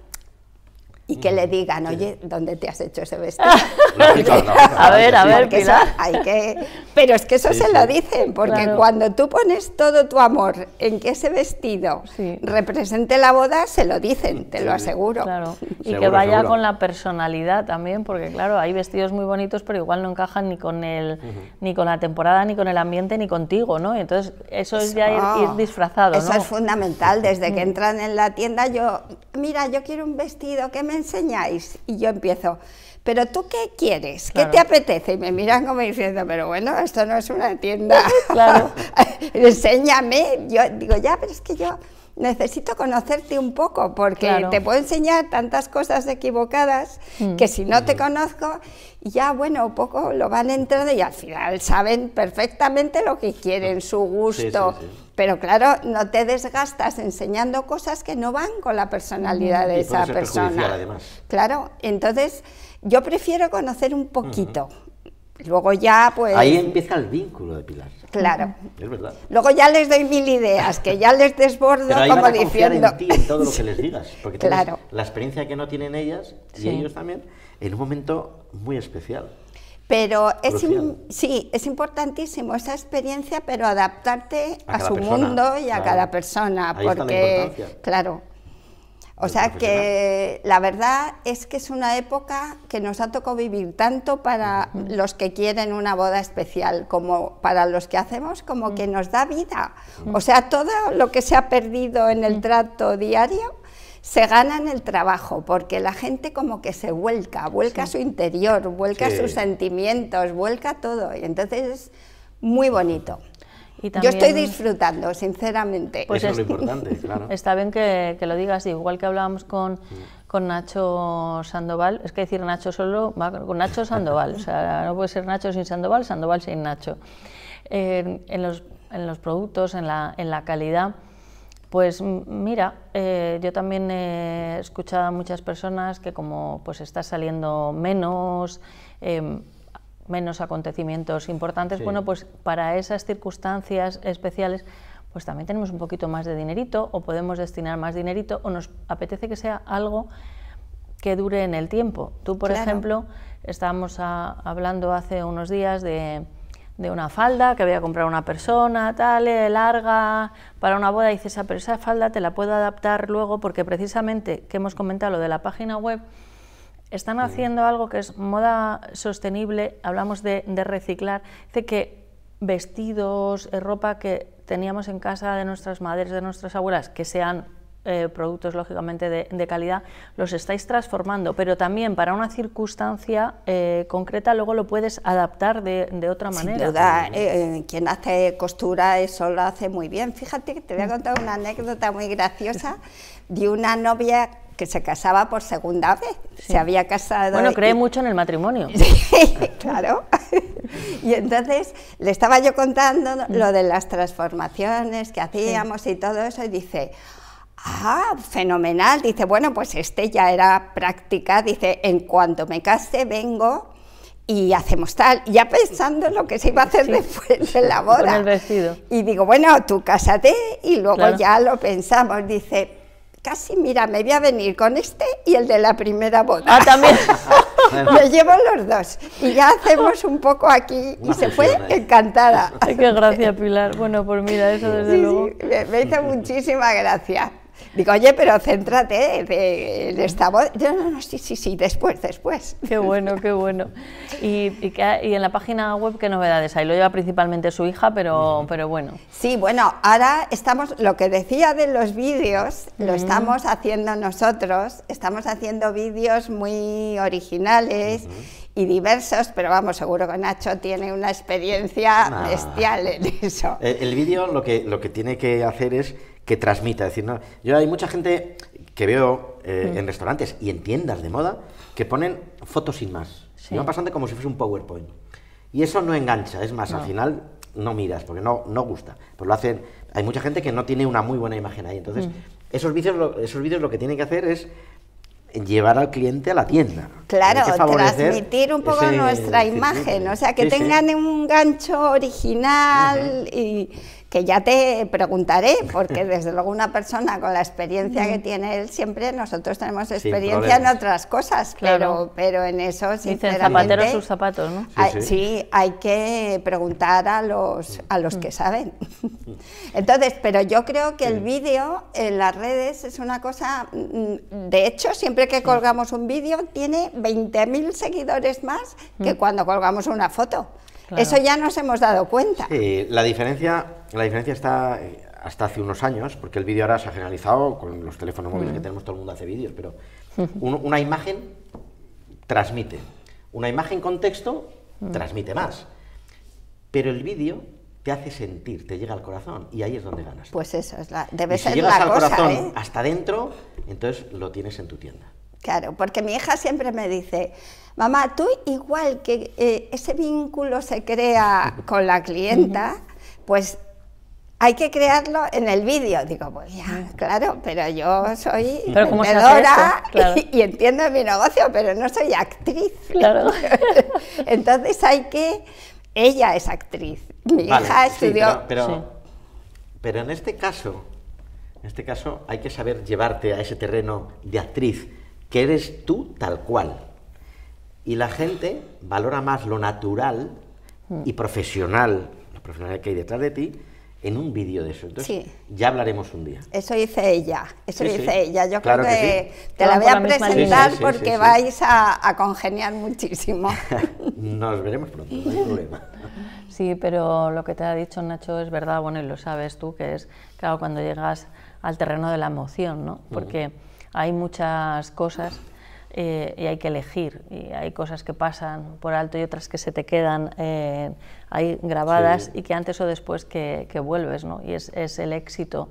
y que le digan, oye, ¿dónde te has hecho ese vestido? a ver, a ver, Pilar. hay que... Pero es que eso se lo dicen, porque cuando tú pones todo tu amor en que ese vestido represente la boda, se lo dicen, te lo aseguro. Y que vaya con la personalidad también, porque claro, hay vestidos muy bonitos, pero igual no encajan ni con el, ni con la temporada, ni con el ambiente, ni contigo, ¿no? Entonces, eso es ya ir, ah, disfrazado. Eso es fundamental. Desde que entran en la tienda, yo, mira, yo quiero un vestido, ¿qué me enseñáis? Y yo empiezo pero tú qué quieres, qué te apetece. Y me miran como diciendo, pero bueno, esto no es una tienda. claro. Enséñame. Yo digo, ya, pero es que yo necesito conocerte un poco porque te puedo enseñar tantas cosas equivocadas mm. que si no te conozco, ya bueno, poco lo van entrando y al final saben perfectamente lo que quieren, su gusto. Pero claro, no te desgastas enseñando cosas que no van con la personalidad mm. de esa persona. Claro, entonces yo prefiero conocer un poquito. Luego ya, pues. Ahí empieza el vínculo de Pilar. Claro. Es verdad. Luego ya les doy mil ideas, que ya les desbordo como van a diciendo. En, ti, en todo lo que les digas. Porque claro. la experiencia que no tienen ellas y ellos también en un momento muy especial. Pero es sí, es importantísimo esa experiencia, pero adaptarte a, su mundo y a cada persona, porque claro, o sea que la verdad es que es una época que nos ha tocado vivir tanto para los que quieren una boda especial como para los que hacemos como que nos da vida. O sea, todo lo que se ha perdido en el trato diario se gana en el trabajo porque la gente como que se vuelca, vuelca su interior, vuelca sus sentimientos, vuelca todo y entonces es muy bonito. Yo estoy disfrutando, sinceramente. Pues es, lo pues importante, claro. Está bien que, lo digas, igual que hablábamos con, mm. con, Nacho Sandoval, es que decir Nacho solo va con Nacho Sandoval, o sea, no puede ser Nacho sin Sandoval, Sandoval sin Nacho. en, los, productos, en la, calidad, pues mira, eh, yo también he escuchado a muchas personas que como pues está saliendo menos, em, menos acontecimientos importantes, bueno, pues para esas circunstancias especiales, pues también tenemos un poquito más de dinerito o podemos destinar más dinerito o nos apetece que sea algo que dure en el tiempo. Tú, por ejemplo, estábamos ah, hablando hace unos días de, una falda que había comprado una persona, tal, eh, larga, para una boda, y dices, ah, pero esa falda te la puedo adaptar luego porque precisamente que hemos comentado lo de la página web, están haciendo algo que es moda sostenible, hablamos de, reciclar, dice que vestidos, eh, ropa que teníamos en casa de nuestras madres, de nuestras abuelas, que sean... Eh, productos lógicamente de, calidad, los estáis transformando, pero también para una circunstancia eh, concreta luego lo puedes adaptar de, de otra manera. Eh, quien hace costura eso lo hace muy bien. Fíjate que te voy a contar una anécdota muy graciosa de una novia que se casaba por segunda vez. Se había casado. Bueno, cree mucho en el matrimonio. claro. Y entonces le estaba yo contando mm. lo de las transformaciones que hacíamos y todo eso, y dice. Ah, fenomenal. Dice, bueno, pues este ya era práctica. Dice, en cuanto me case vengo y hacemos tal. Ya pensando en lo que se iba a hacer después de la boda. el vestido. Y digo, bueno, tú cásate y luego ya lo pensamos. Dice, casi, mira, me voy a venir con este y el de la primera boda. Ah, también. me llevo los dos y ya hacemos un poco aquí y se fue encantada. Ay, qué gracia, Pilar. Bueno, pues mira, eso desde luego. me hizo muchísima gracia. Digo, oye, pero céntrate, de, eh, esta voz. Yo, no, no, sí, sí, sí, después, después. Qué bueno, qué bueno. ¿Y, y, en la página web qué novedades ahí Lo lleva principalmente su hija, pero, pero bueno. Sí, bueno, ahora estamos, lo que decía de los vídeos, lo estamos haciendo nosotros, estamos haciendo vídeos muy originales. y diversos, pero vamos, seguro que Nacho tiene una experiencia bestial en eso. El, eh, el vídeo lo que, lo que tiene que hacer es que transmita. decir, no, yo hay mucha gente que veo eh, mm. en restaurantes y en tiendas de moda que ponen fotos sin más. Sí. Y van pasando como si fuese un PowerPoint. Y eso no engancha, es más, al final no miras, porque no, no gusta. Pues lo hacen, hay mucha gente que no tiene una muy buena imagen ahí. Entonces, mm. esos vídeos lo que tienen que hacer es llevar al cliente a la tienda. Claro, transmitir un poco nuestra imagen, o sea, que tengan un gancho original y que ya te preguntaré, porque desde luego una persona con la experiencia que tiene él siempre, nosotros tenemos experiencia en otras cosas, pero, pero en eso sinceramente... sus zapatos, ¿no? sí, hay que preguntar a los, a los mm. que saben. Entonces, pero yo creo que el vídeo en las redes es una cosa... Mm, de hecho, siempre que colgamos un vídeo tiene 20.000 seguidores más que mm. cuando colgamos una foto. Eso ya nos hemos dado cuenta. la diferencia, la diferencia está eh, hasta hace unos años, porque el vídeo ahora se ha generalizado con los teléfonos móviles que mm. tenemos, todo el mundo hace vídeos, pero una imagen transmite. Una imagen con texto mm. transmite más. Pero el vídeo te hace sentir, te llega al corazón y ahí es donde ganas. Pues eso es la, debe llegas al corazón ¿eh? hasta dentro, entonces lo tienes en tu tienda. Claro, porque mi hija siempre me dice, mamá, tú igual que eh, ese vínculo se crea con la clienta, pues hay que crearlo en el vídeo. Digo, pues ya, claro, pero yo soy vendedora y, entiendo mi negocio, pero no soy actriz. Claro. Entonces hay que... Ella es actriz. Mi hija estudió... pero, pero, en este caso, en este caso hay que saber llevarte a ese terreno de actriz, que eres tú tal cual. Y la gente valora más lo natural mm. y profesional, lo profesional que hay detrás de ti, en un vídeo de eso. Entonces, ya hablaremos un día. Eso dice ella, eso dice ella. Yo creo que, te la voy a presentar porque vais a, congeniar muchísimo. Nos veremos pronto, no hay problema. Sí, pero lo que te ha dicho Nacho es verdad, bueno, y lo sabes tú, que es, claro, cuando llegas al terreno de la emoción, ¿no? Mm. Porque hay muchas cosas eh, y hay que elegir. Y hay cosas que pasan por alto y otras que se te quedan eh, ahí grabadas y que antes o después que, vuelves, ¿no? Y es, el éxito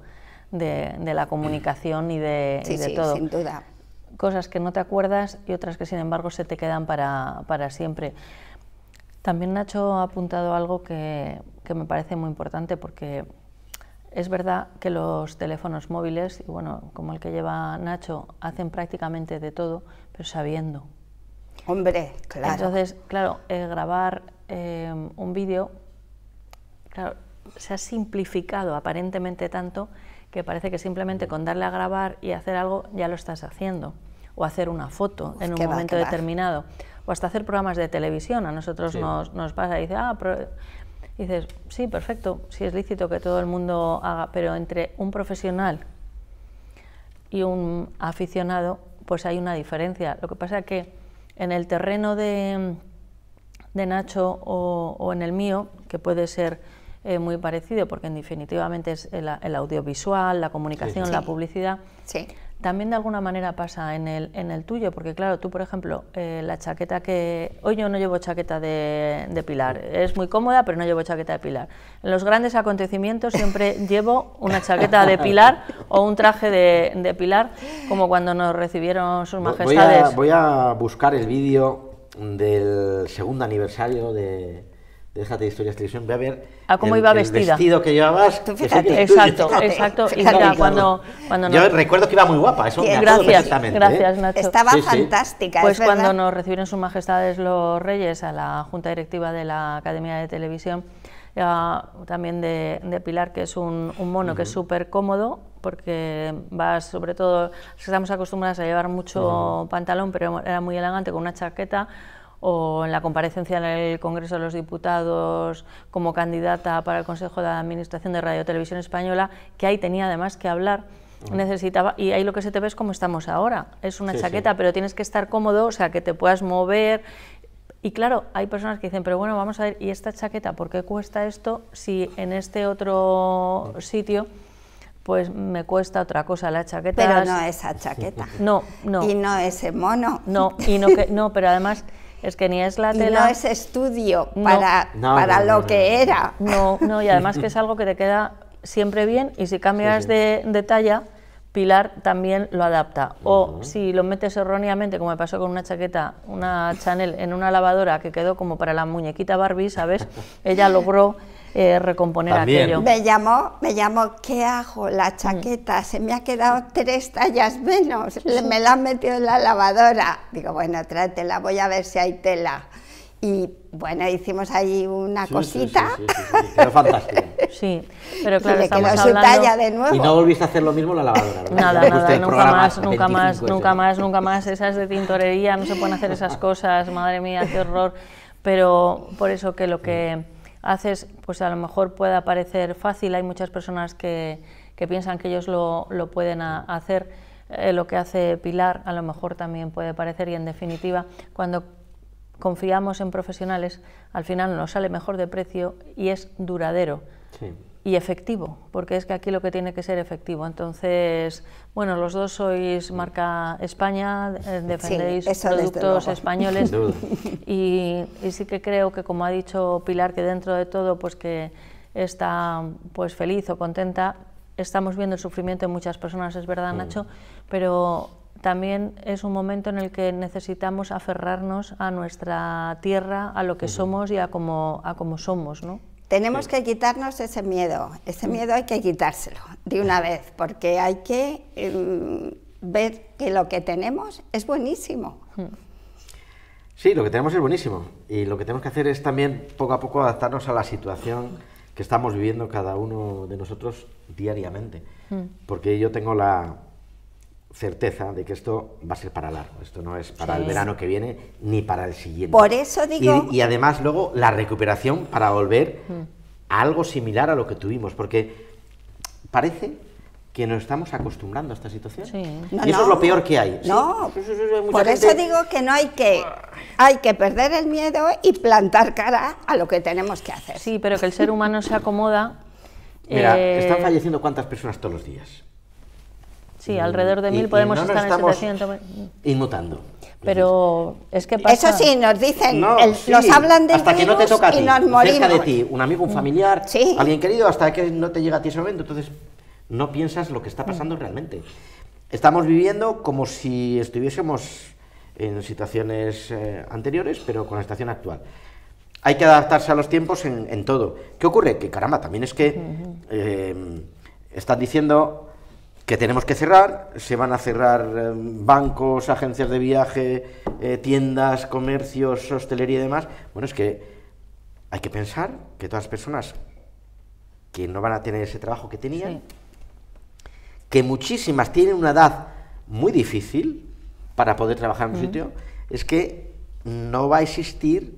de, de, la comunicación y de, todo. sin duda. Cosas que no te acuerdas y otras que sin embargo se te quedan para, para siempre. También Nacho ha apuntado algo que, que me parece muy importante porque es verdad que los teléfonos móviles, bueno, como el que lleva Nacho, hacen prácticamente de todo, pero sabiendo. Hombre, claro. Entonces, claro, grabar eh, un vídeo, claro, se ha simplificado aparentemente tanto que parece que simplemente con darle a grabar y hacer algo ya lo estás haciendo. O hacer una foto en un momento determinado. O hasta hacer programas de televisión. A nosotros nos, pasa, dice, ah, dices, sí, perfecto, sí es lícito que todo el mundo haga, pero entre un profesional y un aficionado pues hay una diferencia. Lo que pasa es que en el terreno de, Nacho o, en el mío, que puede ser eh, muy parecido, porque en definitivamente es el, audiovisual, la comunicación, la publicidad, sí también de alguna manera pasa en el, en el tuyo, porque claro, tú por ejemplo, eh, la chaqueta que... Hoy yo no llevo chaqueta de, pilar, es muy cómoda, pero no llevo chaqueta de pilar. En los grandes acontecimientos siempre llevo una chaqueta de pilar o un traje de, de pilar, como cuando nos recibieron sus majestades. Voy a, buscar el vídeo del segundo aniversario de, Déjate de Historias a cómo iba vestida. El vestido que llevabas. exacto, exacto. y cuando, Yo recuerdo que iba muy guapa, eso me gracias, perfectamente. ¿eh? Gracias, Estaba fantástica. Pues cuando nos recibieron sus majestades los reyes a la junta directiva de la Academia de Televisión, eh, también de, de, Pilar, que es un, mono que es súper cómodo, porque vas, sobre todo, estamos acostumbradas a llevar mucho pantalón, pero era muy elegante, con una chaqueta, o en la comparecencia en el Congreso de los Diputados como candidata para el Consejo de Administración de Radio Televisión Española, que ahí tenía además que hablar ah. necesitaba y ahí lo que se te ve es como estamos ahora es una chaqueta pero tienes que estar cómodo o sea que te puedas mover y claro hay personas que dicen pero bueno vamos a ver y esta chaqueta por qué cuesta esto si en este otro sitio pues me cuesta otra cosa la chaqueta pero no esa chaqueta no no y no ese mono no y no que, no pero además es que ni es la tela. no es estudio para, lo que era. No, no, y además que es algo que te queda siempre bien y si cambias De, talla, Pilar también lo adapta. O si lo metes erróneamente, como me pasó con una chaqueta, una Chanel, en una lavadora que quedó como para la muñequita Barbie, ¿sabes? Ella logró eh, recomponer aquello. Me llamó, me llamó, ¿qué hago? La mm. chaqueta, se me ha quedado tres tallas menos, me la han metido en la lavadora. Digo, bueno, trátela, voy a ver si hay tela. Y bueno, hicimos allí una cosita. ...pero fantástico. Sí, pero claro, estamos quedó su talla de nuevo. Y no volviste a hacer lo mismo en la lavadora, Nada, nada, este nunca más, nunca más, nunca más, nunca más. Esas de tintorería, no se pueden hacer esas cosas, madre mía, qué horror. Pero por eso que lo que haces, pues a lo mejor pueda parecer fácil, hay muchas personas que, que piensan que ellos lo, lo pueden hacer, eh, lo que hace Pilar a lo mejor también puede parecer y en definitiva cuando confiamos en profesionales al final nos sale mejor de precio y es duradero y efectivo, porque es que aquí lo que tiene que ser efectivo. Entonces, bueno, los dos sois marca España, eh, defendéis productos españoles y, sí que creo que, como ha dicho Pilar, que dentro de todo, pues que está pues feliz o contenta. Estamos viendo el sufrimiento de muchas personas, es verdad, mm. Nacho, pero también es un momento en el que necesitamos aferrarnos a nuestra tierra, a lo que somos y a cómo a como somos, ¿no? Tenemos que quitarnos ese miedo, ese mm. miedo hay que quitárselo de una vez, porque hay que em, ver que lo que tenemos es buenísimo. Mm. Sí, lo que tenemos es buenísimo y lo que tenemos que hacer es también poco a poco adaptarnos a la situación que estamos viviendo cada uno de nosotros diariamente, mm. porque yo tengo la, certeza de que esto va a ser para largo. Esto no es para el verano que viene ni para el siguiente. Por eso digo. Y, además luego la recuperación para volver a algo similar a lo que tuvimos, porque parece que nos estamos acostumbrando a esta situación. y eso es lo peor que hay. No, por eso digo que no hay que, hay que perder el miedo y plantar cara a lo que tenemos que hacer. Sí, pero que el ser humano se acomoda. Mira, están eh, falleciendo cuántas personas todos los días. Sí, alrededor de mil podemos estar en 700. Inmutando. Pero es que pasa... Eso sí, nos dicen, nos hablan de hasta que no te toca a ti, nos de ti, un amigo, un familiar, alguien querido, hasta que no te llega a ti ese momento. Entonces, no piensas lo que está pasando mm. realmente. Estamos viviendo como si estuviésemos en situaciones eh, anteriores, pero con la situación actual. Hay que adaptarse a los tiempos en, todo. ¿Qué ocurre? Que caramba, también es que eh, estás están diciendo que tenemos que cerrar, se van a cerrar eh, bancos, agencias de viaje, eh, tiendas, comercios, hostelería y demás. Bueno, es que hay que pensar que todas las personas que no van a tener ese trabajo que tenían, que muchísimas tienen una edad muy difícil para poder trabajar en un sitio, es que no va a existir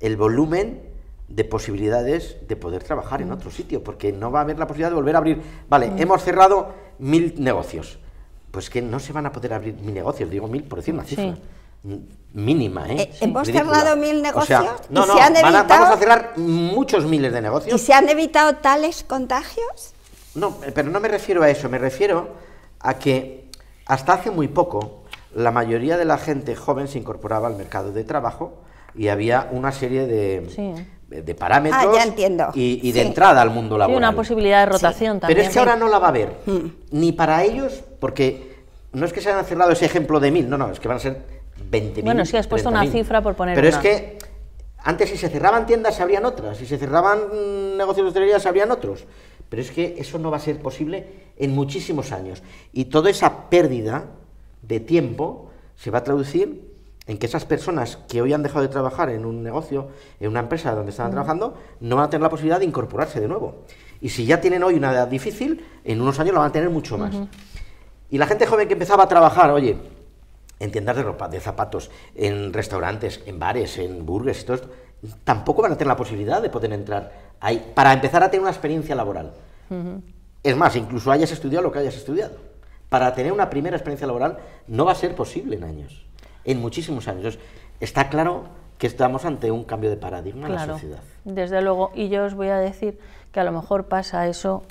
el volumen de posibilidades de poder trabajar en otro sitio, porque no va a haber la posibilidad de volver a abrir. Vale, hemos cerrado mil negocios. Pues que no se van a poder abrir mil negocios, digo mil por decir una cifra. Mínima, ¿eh? eh Hemos cerrado mil negocios no, no, vamos a cerrar muchos miles de negocios. ¿Y se han evitado tales contagios? No, eh, pero no me refiero a eso, me refiero a que hasta hace muy poco la mayoría de la gente joven se incorporaba al mercado de trabajo y había una serie de, ¿eh? de parámetros ah, y, de entrada al mundo laboral. una posibilidad de rotación también. Pero es que ahora no la va a haber, mm. ni para ellos, porque no es que se hayan cerrado ese ejemplo de mil, no, no, es que van a ser 20.000. Bueno, sí, has puesto una cifra por poner Pero es que antes si se cerraban tiendas se abrían otras, si se cerraban negocios de hostelería se abrían otros. Pero es que eso no va a ser posible en muchísimos años. Y toda esa pérdida de tiempo se va a traducir en que esas personas que hoy han dejado de trabajar en un negocio, en una empresa donde estaban mm. trabajando, no van a tener la posibilidad de incorporarse de nuevo. Y si ya tienen hoy una edad difícil, en unos años la van a tener mucho más. Y la gente joven que empezaba a trabajar, oye, en tiendas de ropa, de zapatos, en restaurantes, en bares, en burgers y todo esto, tampoco van a tener la posibilidad de poder entrar ahí para empezar a tener una experiencia laboral. Es más, incluso hayas estudiado lo que hayas estudiado. Para tener una primera experiencia laboral no va a ser posible en años en muchísimos años. está claro que estamos ante un cambio de paradigma en la sociedad. Desde luego, y yo os voy a decir que a lo mejor pasa eso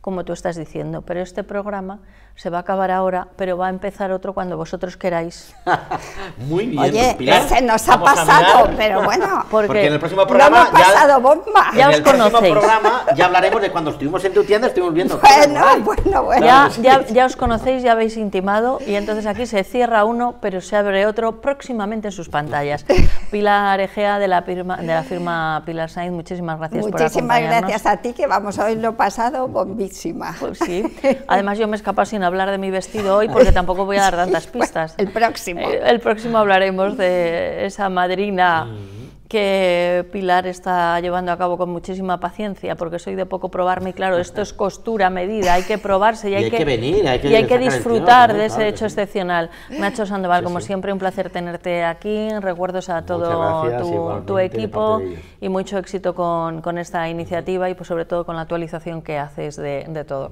como tú estás diciendo, pero este programa se va a acabar ahora, pero va a empezar otro cuando vosotros queráis. Muy bien. Oye, Pilar, ese nos ha pasado, pero bueno. Porque, en el próximo programa. No pasado ya, Ya os conocéis. próximo programa ya hablaremos de cuando estuvimos en tu tienda, estuvimos viendo. Bueno, bueno, bueno, Ya, ya, ya, os conocéis, ya habéis intimado, y entonces aquí se cierra uno, pero se abre otro próximamente en sus pantallas. Pilar Egea de la firma, de la firma Pilar Sainz, muchísimas gracias muchísimas por acompañarnos. Muchísimas gracias a ti, que vamos a ver lo pasado bombísima. Pues sí. Además, yo me escapado sin hablar de mi vestido hoy porque tampoco voy a dar tantas pistas. el próximo. El, próximo hablaremos de esa madrina. Mm que Pilar está llevando a cabo con muchísima paciencia, porque soy de poco probarme, y claro, esto es costura, medida, hay que probarse y, hay, que, venir, y hay que disfrutar de ese hecho excepcional. Nacho Sandoval, como siempre, un placer tenerte aquí, recuerdos a todo tu, equipo y mucho éxito con, esta iniciativa y pues sobre todo con la actualización que haces de, todo.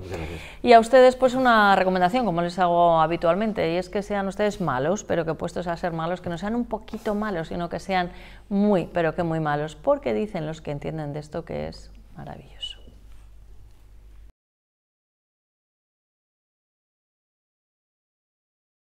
Y a ustedes pues una recomendación, como les hago habitualmente, y es que sean ustedes malos, pero que puestos a ser malos, que no sean un poquito malos, sino que sean muy pero que muy malos, porque dicen los que entienden de esto que es maravilloso.